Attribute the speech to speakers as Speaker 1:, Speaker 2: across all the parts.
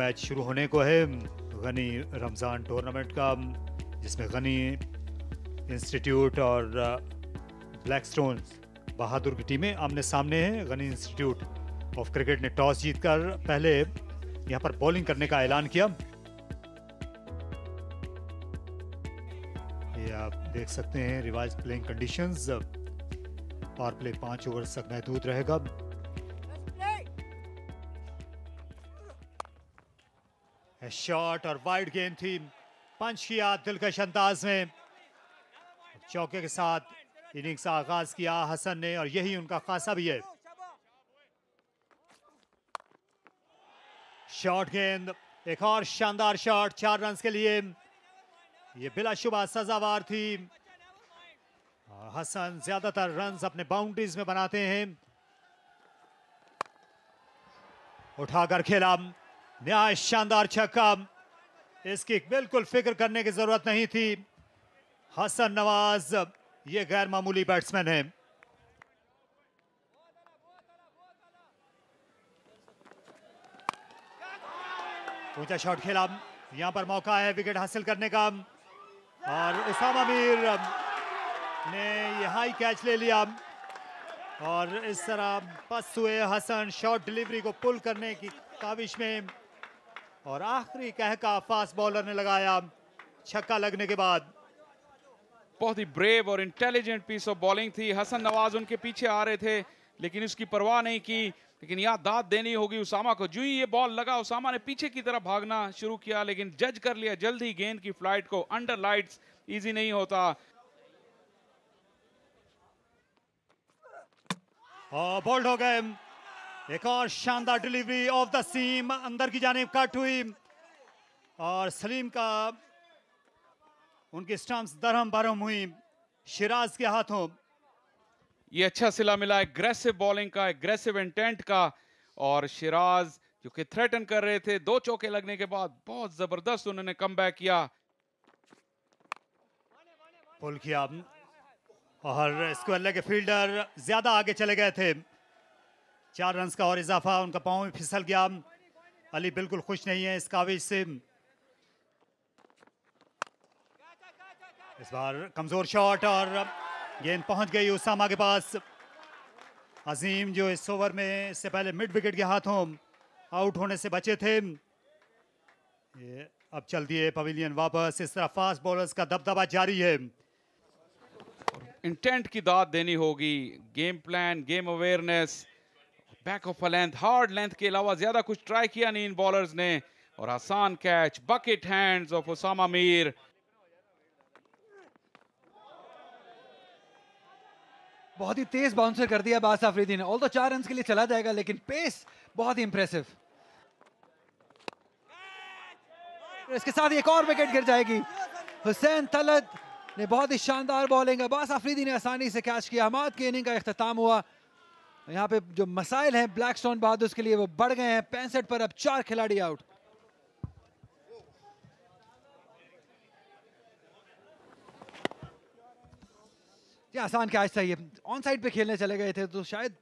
Speaker 1: match शुरू होने को है गनी रमज़ान टूर्नामेंट का जिसमें गनी इंस्टीट्यूट और ब्लैक स्टोन बहादुर की टीमें आमने सामने हैं गनी इंस्टीट्यूट ऑफ क्रिकेट ने टॉस जीतकर पहले यहां पर बॉलिंग करने का ऐलान किया ये आप देख सकते हैं revised playing conditions power play पांच ओवर तक महदूद रहेगा शॉट और वाइड गेंद थी पंच किया दिलकश अंदाज में चौके के साथ इनिंग्स का आगाज किया हसन ने और यही उनका खासा भी है शॉट गेंद एक और शानदार शॉट चार रन के लिए ये बिलाशुबा सजावार थी हसन ज्यादातर रन अपने बाउंड्रीज में बनाते हैं उठाकर खेला न्याय शानदार छक्का इसकी बिल्कुल फिक्र करने की जरूरत नहीं थी हसन नवाज ये गैर मामूली बैट्समैन है ऊंचा शॉट खेला यहां पर मौका है विकेट हासिल करने का और उसामा मीर ने ये हाई कैच ले लिया और इस तरह पस हुए हसन शॉट डिलीवरी को पुल करने की काविश में और आखिरी कह का फास्ट बॉलर ने लगाया छक्का लगने के बाद
Speaker 2: बहुत ही ब्रेव और इंटेलिजेंट पीस ऑफ बॉलिंग थी हसन नवाज उनके पीछे आ रहे थे लेकिन उसकी परवाह नहीं की लेकिन यह दाद देनी होगी उसामा को जो ही ये बॉल लगा उसामा ने पीछे की तरफ भागना शुरू किया लेकिन जज कर लिया जल्द ही गेंद की फ्लाइट को अंडर लाइट इजी नहीं होता
Speaker 1: बोल्ड हाँ, हो गए एक और शानदार डिलीवरी ऑफ द सीम अंदर की जाने कट हुई और सलीम का उनकी स्टम्प्स दरहम बरहम हुई
Speaker 2: शिराज के हाथों ये अच्छा सिला मिला एग्रेसिव बॉलिंग का एग्रेसिव इंटेंट का और शिराज जो कि थ्रेटन कर रहे थे दो चौके लगने के बाद बहुत जबरदस्त उन्होंने कम बैक किया पुल किया
Speaker 1: और इसको अल्लाह के फील्डर ज्यादा आगे चले गए थे चार रन का और इजाफा उनका पाँव में फिसल गया अली बिल्कुल खुश नहीं है इस काविज से इस बार कमजोर शॉट और गेंद पहुंच गई उसामा के पास अजीम जो इस ओवर में इससे पहले मिड विकेट के हाथों आउट होने से बचे थे
Speaker 3: ये
Speaker 1: अब चल दिए पवेलियन वापस इस तरह फास्ट बॉलर्स का दबदबा जारी है
Speaker 2: इंटेंट की दाद देनी होगी game plan game awareness back of length hard length के अलावा ज्यादा कुछ ट्राई किया नहीं इन बॉलर्स ने और आसान catch bucket hands of Usama Mir बहुत
Speaker 4: ही तेज बाउंसर कर दिया बास आफरीदी ने ऑल तो चार रन के लिए चला जाएगा लेकिन पेस बहुत ही इंप्रेसिव इसके साथ एक और विकेट गिर जाएगी हुसैन तलत ने बहुत ही शानदार बॉलिंग अब्बास आफरीदी ने आसानी से कैच किया हमाद की इनिंग का अख्ताम हुआ यहाँ पे जो मसाइल हैं ब्लैक स्टोन बहादुर के लिए वो बढ़ गए हैं पैंसठ पर अब चार खिलाड़ी आउट जी आसान क्या था ये ऑन साइड पे खेलने चले गए थे तो शायद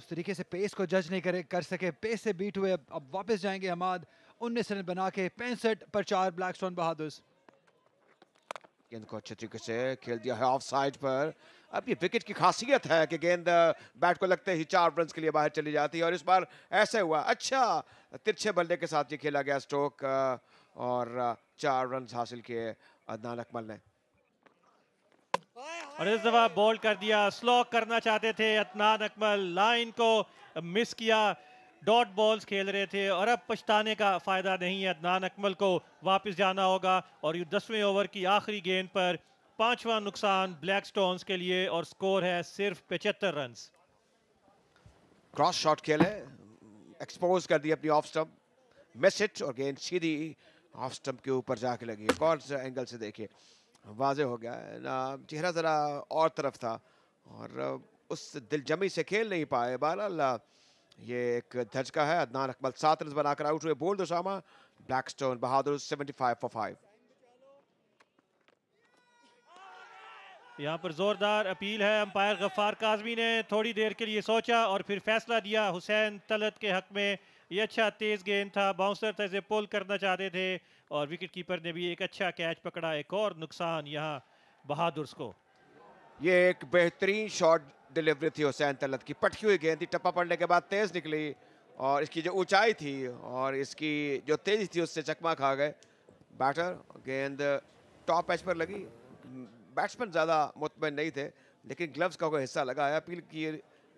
Speaker 4: उस तरीके से पेस को जज नहीं करे कर सके पेस से बीट हुए अब वापस जाएंगे हमाद उन्नीस रन बना के पैंसठ पर चार ब्लैक स्टोन बहादुर
Speaker 5: गेंद को अच्छे तरीके से खेल दिया है ऑफ साइड पर अब ये विकेट की खासियत है कि गेंद बैट को लगते ही चार रन के लिए बाहर चली जाती है और इस बार ऐसे हुआ अच्छा तिरछे बल्ले के साथ ये खेला गया स्ट्रोक और चार रन हासिल किए अदनान अकमल ने और इस दफा बॉल कर दिया स्लॉक करना चाहते थे अदनान अकमल लाइन
Speaker 3: को मिस किया डॉट बॉल्स खेल रहे थे और अब पछताने का फ़ायदा नहीं है अदनान अकमल को वापस जाना होगा और ये दसवें ओवर की आखिरी गेंद पर पांचवा नुकसान ब्लैक स्टोन्स के लिए और स्कोर है सिर्फ पचहत्तर रन
Speaker 5: क्रॉस शॉट खेल है एक्सपोज कर दिया अपनी ऑफ स्टम्प मिस हिट और गेंद सीधी ऑफ स्टम्प के ऊपर जाके लगी है कौन से एंगल से देखिए वाजे हो गया ना चेहरा ज़रा और तरफ था और उस दिलजमी से खेल नहीं पाए बहरअल्ला ये एक धचका है अदनान अकबल सात रन बनाकर आउट हुए bowled Usama blackstone Bahadur 75 for 5
Speaker 3: यहाँ पर जोरदार अपील है अंपायर गफ्फार काजमी ने थोड़ी देर के लिए सोचा और फिर फैसला दिया हुसैन तलत के हक में ये अच्छा तेज गेंद था बाउंसर तजे पुल करना चाहते थे और विकेट कीपर ने भी एक अच्छा कैच पकड़ा एक और नुकसान यहाँ बहादुर
Speaker 5: को ये एक बेहतरीन शॉट डिलीवरी थी हुसैन तलत की पटकी हुई गेंद थी टप्पा पड़ने के बाद तेज़ निकली और इसकी जो ऊंचाई थी और इसकी जो तेज थी उससे चकमा खा गए बैटर गेंद टॉप एच पर लगी बैट्समैन ज़्यादा मुतमिन नहीं थे लेकिन ग्लव्स का कोई हिस्सा लगा है अपील की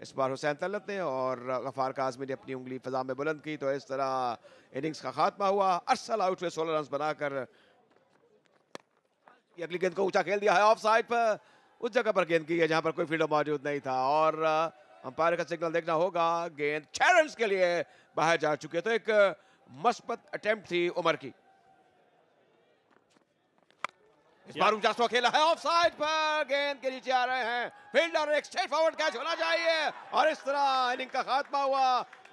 Speaker 5: इस बार हुसैन तलत ने और गफ़ार काजमी ने अपनी उंगली फ़जा में बुलंद की तो इस तरह इनिंग्स का खात्मा हुआ अरसल आउट हुए सोलह रन बनाकर अगली गेंद को ऊंचा खेल दिया है ऑफ साइड पर उस जगह पर गेंद की है जहां पर कोई फील्डर मौजूद नहीं था और अंपायर का सिग्नल देखना होगा गेंद छह रन के लिए बाहर जा चुके तो एक मस्बत अटेम्प्ट थी उमर की इस बार उनचास खेला है ऑफ साइड पर गेंद के नीचे आ रहे हैं फील्डर एक स्ट्रेट फॉरवर्ड कैच होना चाहिए और इस तरह इनिंग का खात्मा हुआ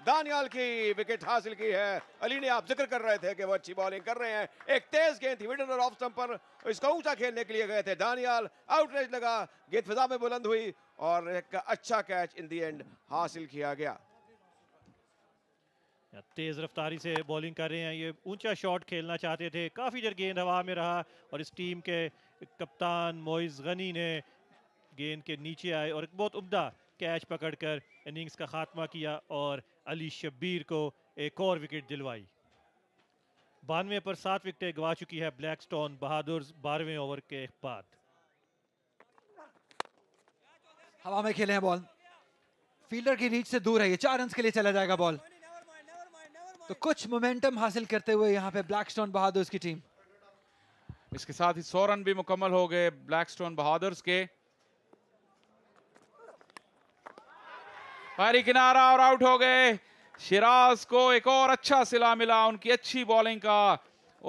Speaker 5: दानियाल की विकेट हासिल की है अली ने आप जिक्र कर रहे थे कि वो अच्छी बॉलिंग कर रहे हैं एक तेज गेंद थी मिडल और ऑफ स्टंप पर इसको ऊंचा खेलने के लिए गए थे दानियाल आउटरेज लगा गेंद फिजा में बुलंद हुई और एक अच्छा कैच इन दी एंड हासिल किया गया
Speaker 3: तेज रफ्तारी से बॉलिंग कर रहे हैं ये ऊंचा शॉट खेलना चाहते थे काफ़ी देर गेंद हवा में रहा और इस टीम के कप्तान मोइज गनी ने गेंद के नीचे आए और एक बहुत उमदा कैच पकड़कर इनिंग्स का खात्मा किया और अली शब्बीर को एक और विकेट दिलवाई बानवे पर सात विकेटें गवा चुकी है ब्लैक स्टोन बहादुर बारहवें ओवर के बाद
Speaker 4: हवा में खेले हैं बॉल फील्डर की रीच से दूर है ये चार रन के लिए चला जाएगा बॉल तो कुछ मोमेंटम हासिल करते हुए यहाँ पे
Speaker 2: ब्लैक स्टोन बहादुर की टीम इसके साथ ही सौ रन भी मुकम्मल हो गए ब्लैक स्टोन बहादुर के भारी किनारा और आउट हो गए शिराज को एक और अच्छा सिला मिला उनकी अच्छी बॉलिंग का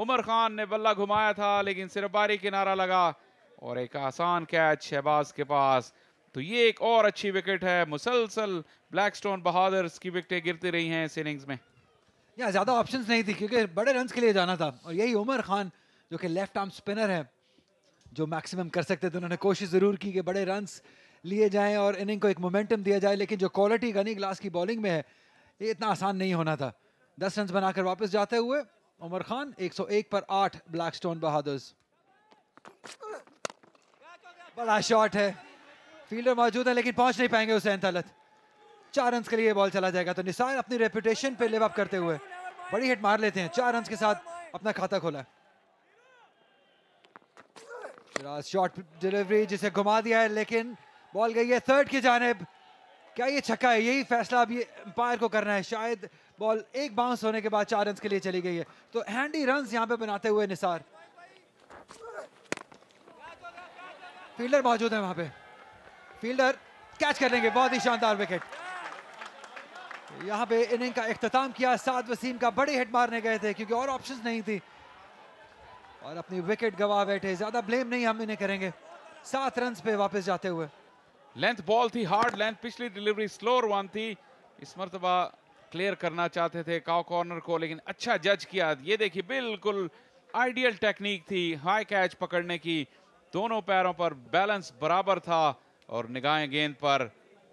Speaker 2: उमर खान ने बल्ला घुमाया था लेकिन सिर्फ बारी किनारा लगा और एक आसान कैच शहबाज के पास तो ये एक और अच्छी विकेट है मुसलसल ब्लैकस्टोन बहादर्स की विकेटें गिरती रही हैं इस इनिंग्स में
Speaker 4: या ज़्यादा ऑप्शंस नहीं थी क्योंकि बड़े रन के लिए जाना था और यही उमर खान जो कि लेफ्ट आर्म स्पिनर है जो मैक्सिमम कर सकते थे उन्होंने कोशिश ज़रूर की कि बड़े रन्स लिए जाएं और इनिंग को एक मोमेंटम दिया जाए लेकिन जो क्वालिटी गनी ग्लास की बॉलिंग में है ये इतना आसान नहीं होना था दस रन बनाकर वापस जाते हुए उमर खान 101 पर आठ ब्लैक स्टोन बहादुर बड़ा शॉट है फील्डर मौजूद है लेकिन पहुंच नहीं पाएंगे हुसैन तलत चार रन के लिए बॉल चला जाएगा तो निसार अपनी रेपुटेशन पर लिव करते हुए बड़ी हिट मार लेते हैं चार रन के साथ अपना खाता खोला शॉर्ट डिलीवरी जिसे घुमा दिया है लेकिन बॉल गई है थर्ड की जानब क्या ये छक्का है यही फैसला अब ये अंपायर को करना है शायद बॉल एक बाउंस होने के बाद चार रन के लिए चली गई है तो हैंडी रन यहाँ पे बनाते हुए निसार फील्डर मौजूद है वहां पे फील्डर कैच कर लेंगे बहुत ही शानदार विकेट यहाँ पे इनिंग का अख्ताम किया साद वसीम का बड़े हिट मारने गए थे क्योंकि और ऑप्शन नहीं थी और अपनी विकेट गवा बैठे ज्यादा ब्लेम नहीं हम इन्हें करेंगे सात रन पे वापस जाते हुए
Speaker 2: लेंथ बॉल थी हार्ड लेंथ पिछली डिलीवरी स्लोर वन थी इस मरतबा क्लियर करना चाहते थे काउ कॉर्नर को लेकिन अच्छा जज किया ये देखिए बिल्कुल आइडियल टेक्निक थी हाई कैच पकड़ने की दोनों पैरों पर बैलेंस बराबर था और निगाहें गेंद पर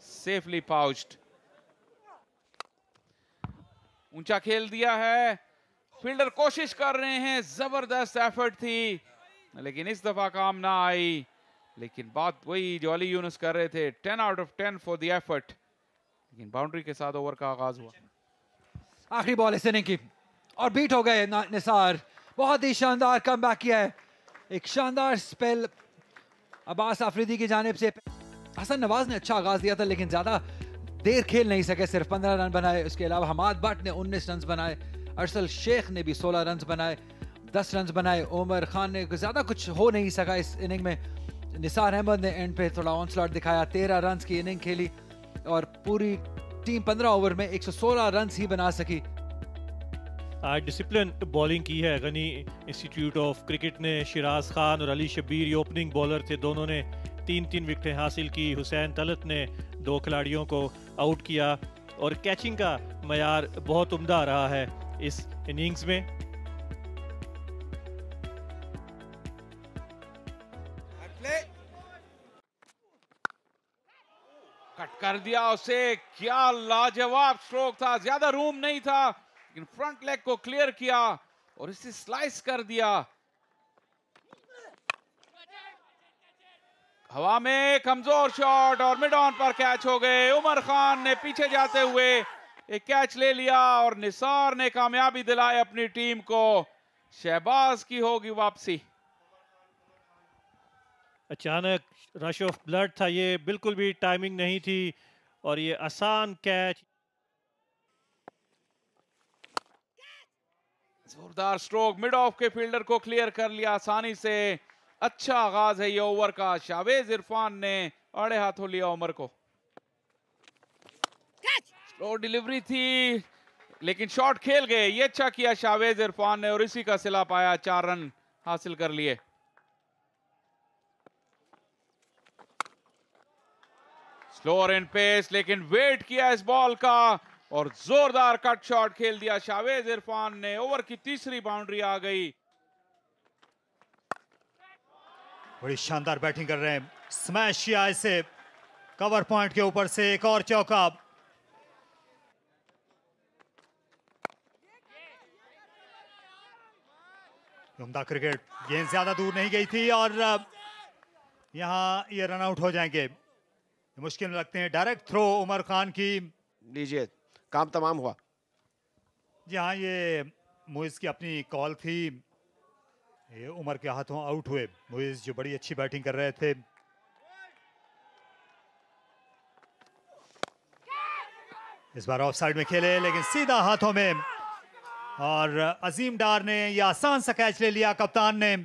Speaker 2: सेफली पाउच ऊंचा खेल दिया है फील्डर कोशिश कर रहे हैं जबरदस्त एफर्ट थी लेकिन इस दफा काम ना आई लेकिन बात वही जो अली यूनुस कर रहे थे ten out of ten for the effort लेकिन बाउंड्री के साथ ओवर का आगाज हुआ
Speaker 4: आखिरी बॉल इस इनिंग की और बीट हो गए निसार बहुत ही शानदार कम किया है एक शानदार स्पेल अब्बास आफरीदी की जानब से हसन नवाज ने अच्छा आगाज दिया था लेकिन ज़्यादा देर खेल नहीं सके सिर्फ पंद्रह रन बनाए उसके अलावा हमाद भट्ट ने उन्नीस रन बनाए अरसल शेख ने भी सोलह रन बनाए दस रन बनाए उमर खान ने ज़्यादा कुछ हो नहीं सका इस इनिंग में निसार अहमद ने एंड पे थोड़ा ऑनस्लॉट दिखाया तेरह रन की इनिंग खेली और पूरी टीम पंद्रह ओवर में 116 रन ही बना सकी
Speaker 3: आज डिसिप्लिन बॉलिंग की है गनी इंस्टीट्यूट ऑफ क्रिकेट ने शिराज खान और अली शबीर ये ओपनिंग बॉलर थे दोनों ने तीन तीन विकटें हासिल की हुसैन तलत ने दो खिलाड़ियों को आउट किया और कैचिंग का मैार बहुत उमदा रहा है इस इनिंग्स में
Speaker 2: कर दिया उसे क्या लाजवाब स्ट्रोक था ज्यादा रूम नहीं था लेकिन फ्रंट लेग को क्लियर किया और इसे स्लाइस कर दिया हवा में कमजोर शॉट और मिड ऑन पर कैच हो गए उमर खान ने पीछे जाते हुए एक कैच ले लिया और निसार ने कामयाबी दिलाई अपनी टीम को शहबाज की होगी वापसी
Speaker 3: अचानक रश ऑफ ब्लड था ये बिल्कुल भी टाइमिंग नहीं थी और ये आसान कैच
Speaker 2: जोरदार स्ट्रोक मिड ऑफ के फील्डर को क्लियर कर लिया आसानी से अच्छा आगाज है ये ओवर का शावेज इरफान ने अड़े हाथों लिया उमर को स्लो डिलीवरी थी लेकिन शॉट खेल गए ये अच्छा किया शावेज इरफान ने और इसी का सिला पाया चार रन हासिल कर लिए स्लोअर इन पेस लेकिन वेट किया इस बॉल का और जोरदार कट शॉट खेल दिया शावेज इरफान ने ओवर की तीसरी बाउंड्री आ गई
Speaker 1: बड़ी शानदार बैटिंग कर रहे हैं स्मैश किया इसे कवर पॉइंट के ऊपर से एक और चौका उमदा क्रिकेट गेंद ज्यादा दूर नहीं गई थी और यहां ये रन आउट हो जाएंगे मुश्किल लगते हैं डायरेक्ट थ्रो उमर खान की
Speaker 5: लीजिए काम तमाम हुआ
Speaker 1: जी हाँ ये मुइज़ की अपनी कॉल थी ये उमर के हाथों आउट हुए मुइज़ जो बड़ी अच्छी बैटिंग कर रहे थे इस बार ऑफ साइड में खेले लेकिन सीधा हाथों में और अजीम डार ने यह आसान सा कैच ले लिया कप्तान ने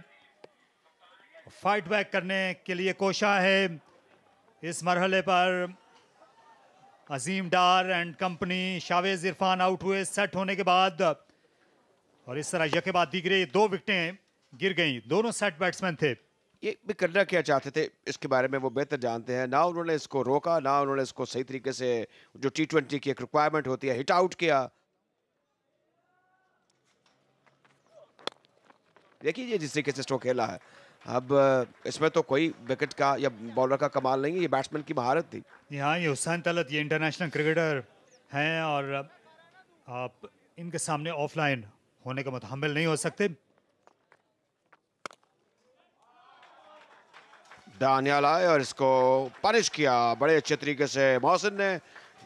Speaker 1: फाइट बैक करने के लिए कोशा है इस मरहले पर Azeem Dar and company Shavez Irfan out हुए सेट होने के बाद और इस तरह यके बाद रही दो विकटें गिर गई दोनों सेट बैट्समैन थे
Speaker 5: ये भी करना क्या चाहते थे इसके बारे में वो बेहतर जानते हैं ना उन्होंने इसको रोका ना उन्होंने इसको सही तरीके से जो टी ट्वेंटी की एक रिक्वायरमेंट होती है हिट आउट किया देखिए जिस तरीके से स्ट्रोक खेला है अब इसमें तो कोई विकेट का या बॉलर का कमाल नहीं है ये बैट्समैन की महारत थी
Speaker 1: यहाँ ये हुसैन तलत ये इंटरनेशनल क्रिकेटर हैं और आप इनके सामने ऑफलाइन होने का मतहमल नहीं हो सकते
Speaker 5: दानियाल आए और इसको पनिश किया बड़े अच्छे तरीके से मोहसिन ने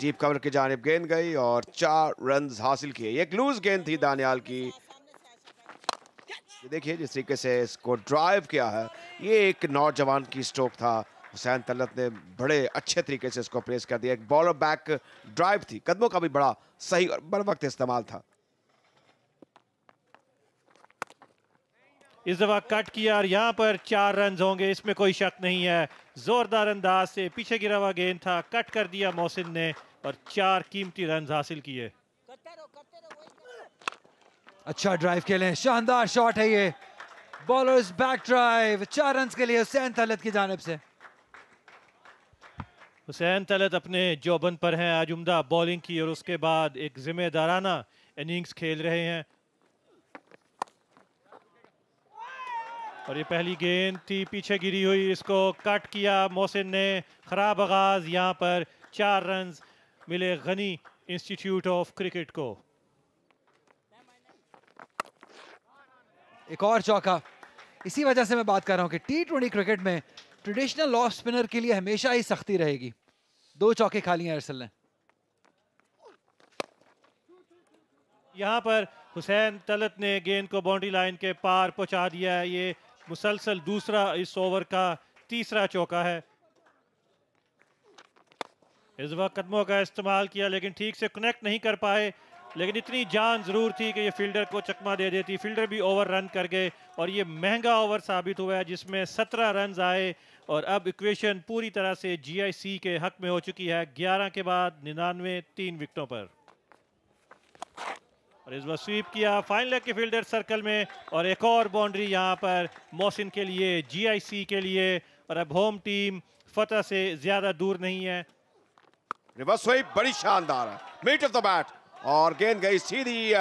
Speaker 5: डीप कवर की जानब गेंद गई और चार रन हासिल किए एक लूज गेंद थी दानियाल की देखिए जिस तरीके से इसको ड्राइव किया है ये एक नौजवान की स्ट्रोक था हुसैन तलत ने बड़े अच्छे तरीके से इसको प्रेस कर दिया एक बॉलर बैक ड्राइव थी कदमों का भी बड़ा सही और बर वक्त इस्तेमाल था इस
Speaker 3: दफा कट किया और यहाँ पर चार रन होंगे इसमें कोई शक नहीं है जोरदार अंदाज से पीछे गिरा हुआ गेंद था कट कर दिया मोहसिन ने और चार कीमती रन हासिल किए
Speaker 4: अच्छा ड्राइव खेलें शानदार शॉट है ये बॉलर्स बैक ड्राइव चार रन के लिए हुसैन तलत की जानब से
Speaker 3: हुसैन तलत अपने जोबन पर हैं आज उमदा बॉलिंग की और उसके बाद एक जिम्मेदाराना इनिंग्स खेल रहे हैं और ये पहली गेंद थी पीछे गिरी हुई इसको कट किया मोहसिन ने ख़राब आगाज़ यहाँ पर चार रन मिले गनी
Speaker 4: इंस्टीट्यूट ऑफ क्रिकेट को एक और चौका इसी वजह से मैं बात कर रहा हूं कि टी ट्वेंटी क्रिकेट में ट्रेडिशनल ऑफ स्पिनर के लिए हमेशा ही सख्ती रहेगी दो चौके खा लिए अरसल ने
Speaker 3: यहां पर हुसैन तलत ने गेंद को बाउंड्री लाइन के पार पहुंचा दिया है ये मुसलसल दूसरा इस ओवर का तीसरा चौका है इस वक्त कदमों का इस्तेमाल किया लेकिन ठीक से कनेक्ट नहीं कर पाए लेकिन इतनी जान ज़रूर थी कि ये फील्डर को चकमा दे देती फील्डर भी ओवर रन कर गए और ये महंगा ओवर साबित हुआ है जिसमें सत्रह रन आए और अब इक्वेशन पूरी तरह से जीआईसी के हक में हो चुकी है ग्यारह के बाद निन्यानवे तीन विकटों पर और इस बार स्वीप किया फाइनल के फील्डर सर्कल में और एक और बाउंड्री यहाँ पर मोहसिन के लिए जी के लिए और अब होम
Speaker 5: टीम फतेह से ज़्यादा दूर नहीं है बड़ी शानदार है मीट ऑफ तो द बैट और गेंद गई सीधी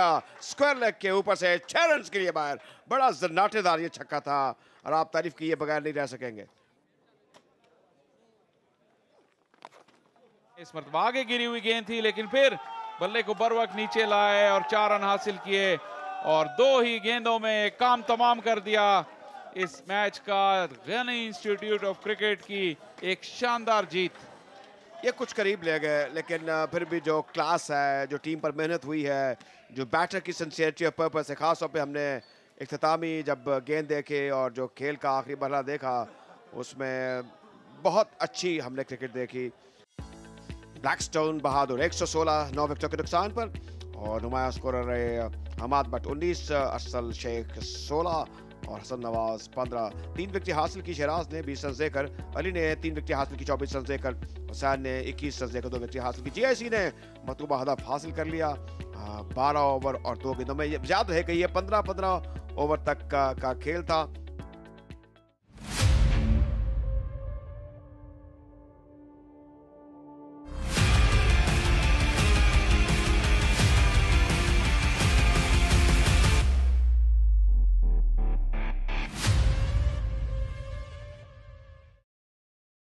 Speaker 5: स्क्वायर लेग के ऊपर से छह रन के लिए बाहर बड़ा जन्नाटेदार ये छक्का था और आप तारीफ किए बगैर नहीं रह सकेंगे
Speaker 2: इस मरतबा आगे गिरी हुई गेंद थी लेकिन फिर बल्ले को बर वक्त नीचे लाए और चार रन हासिल किए और दो ही गेंदों में काम तमाम कर दिया इस मैच का गनी इंस्टीट्यूट ऑफ क्रिकेट की एक शानदार जीत
Speaker 5: ये कुछ करीब ले गए लेकिन फिर भी जो क्लास है जो टीम पर मेहनत हुई है जो बैटर की सेंसियरिटी और पर्पज है खास तौर पर हमने अख्तामी जब गेंद देखे और जो खेल का आखिरी मरला देखा उसमें बहुत अच्छी हमने क्रिकेट देखी ब्लैकस्टोन बहादुर 116 नौ विकटों के नुकसान पर और नुमाया स्कोर रहे हमाद भट्ट उन्नीस असल शेख सोलह और हसन नवाज पंद्रह तीन विकेट हासिल की शहराज ने बीस रन देकर अली ने तीन विकेट हासिल की चौबीस रन देकर हुसैन ने इक्कीस रन देकर दो विकेट हासिल की जी ने मतलूबा हदफ हासिल कर लिया बारह ओवर और दो गेंदों में याद है कि यह पंद्रह पंद्रह ओवर तक का, का खेल था